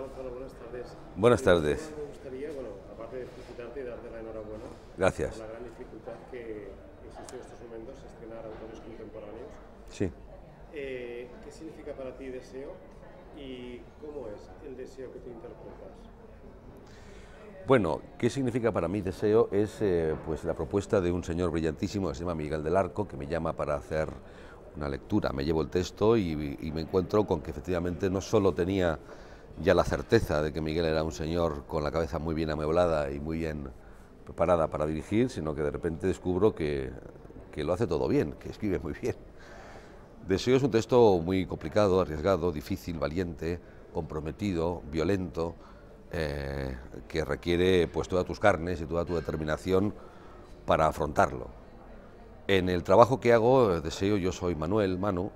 Gonzalo, buenas tardes. Buenas tardes. Me gustaría, bueno, aparte de felicitarte y darte la enhorabuena. Gracias. Por la gran dificultad que existe en estos momentos estrenar autores contemporáneos. Sí. Eh, ¿Qué significa para ti deseo y cómo es el deseo que tú interpretas? Bueno, ¿qué significa para mí deseo? Es eh, pues la propuesta de un señor brillantísimo que se llama Miguel del Arco, que me llama para hacer una lectura. Me llevo el texto y, y me encuentro con que efectivamente no solo tenía ya la certeza de que Miguel era un señor con la cabeza muy bien amueblada y muy bien preparada para dirigir, sino que de repente descubro que, lo hace todo bien, que escribe muy bien. Deseo es un texto muy complicado, arriesgado, difícil, valiente, comprometido, violento, eh, que requiere pues todas tus carnes y toda tu determinación para afrontarlo. En el trabajo que hago, deseo, yo soy Manuel Manu,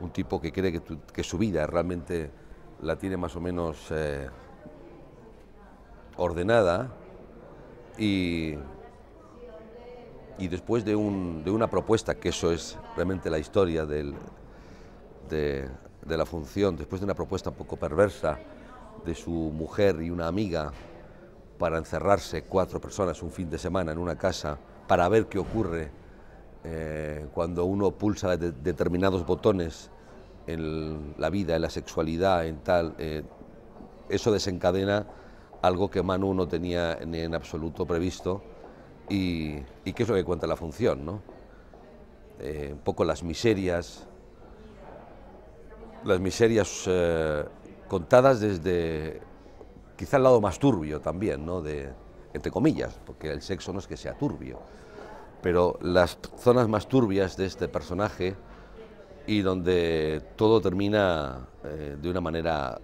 un tipo que cree que, que su vida es realmente la tiene más o menos eh, ordenada y, después de, un, de, una propuesta, que eso es realmente la historia de, la función, después de una propuesta un poco perversa de su mujer y una amiga para encerrarse cuatro personas un fin de semana en una casa para ver qué ocurre eh, cuando uno pulsa determinados botones en la vida, en la sexualidad, en tal, eh, eso desencadena algo que Manu no tenía en absoluto previsto y, que es lo que cuenta la función, ¿no? Eh, un poco las miserias, las miserias eh, contadas desde quizá el lado más turbio también, ¿no? De, entre comillas, porque el sexo no es que sea turbio, pero las zonas más turbias de este personaje, y donde todo termina eh, de una manera,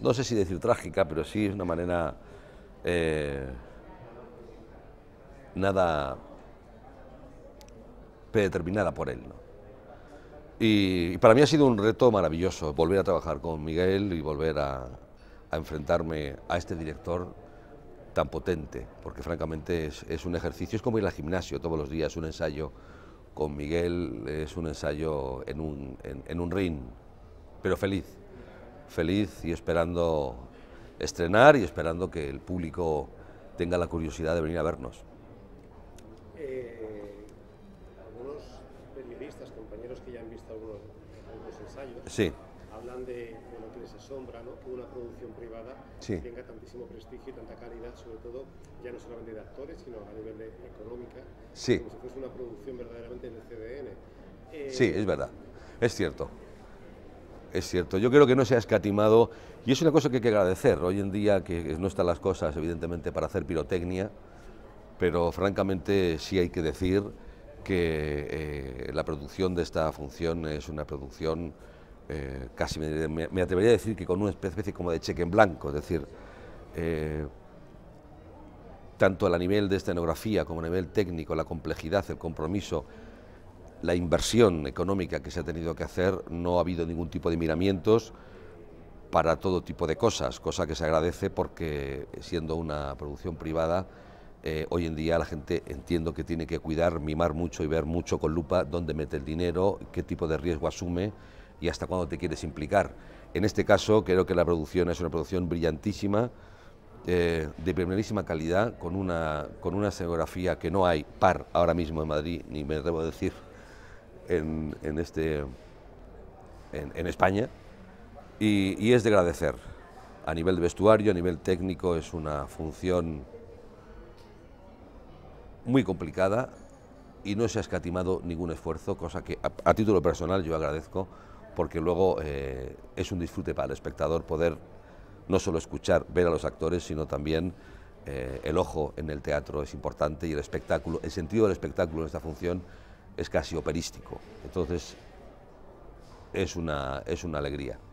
no sé si decir trágica, pero sí es una manera eh, nada predeterminada por él. Y, para mí ha sido un reto maravilloso volver a trabajar con Miguel y volver a, enfrentarme a este director tan potente, porque francamente es, es un ejercicio, es como ir al gimnasio todos los días, un ensayo con Miguel es un ensayo en un, ring, pero feliz, feliz y esperando estrenar y esperando que el público tenga la curiosidad de venir a vernos. Eh, algunos periodistas, compañeros que ya han visto algunos, algunos ensayos, sí hablan de, lo que les asombra, ¿no? una producción privada que tenga tantísimo prestigio y tanta calidad, sobre todo ya no solamente de actores, sino a nivel económico, sí. como si fuese una producción verdaderamente el CDN. Eh, sí, es verdad, es cierto. Es cierto, yo creo que no se ha escatimado y es una cosa que hay que agradecer. Hoy en día que no están las cosas, evidentemente, para hacer pirotecnia, pero francamente sí hay que decir que eh, la producción de esta función es una producción eh, casi me, atrevería a decir que con una especie como de cheque en blanco, es decir, eh, tanto a nivel de escenografía como a nivel técnico, la complejidad, el compromiso, la inversión económica que se ha tenido que hacer, no ha habido ningún tipo de miramientos para todo tipo de cosas, cosa que se agradece porque siendo una producción privada, eh, hoy en día la gente entiendo que tiene que cuidar, mimar mucho y ver mucho con lupa dónde mete el dinero, qué tipo de riesgo asume y hasta cuándo te quieres implicar. En este caso creo que la producción es una producción brillantísima, eh, de primerísima calidad, con una, con una escenografía que no hay par ahora mismo en Madrid, ni me debo decir, en, este, en, España, y, es de agradecer. A nivel de vestuario, a nivel técnico, es una función muy complicada y no se ha escatimado ningún esfuerzo, cosa que a título personal yo agradezco porque luego eh, es un disfrute para el espectador poder no solo escuchar, ver a los actores, sino también eh, el ojo en el teatro es importante y el espectáculo, el sentido del espectáculo en esta función es casi operístico. Entonces, es una, es una alegría.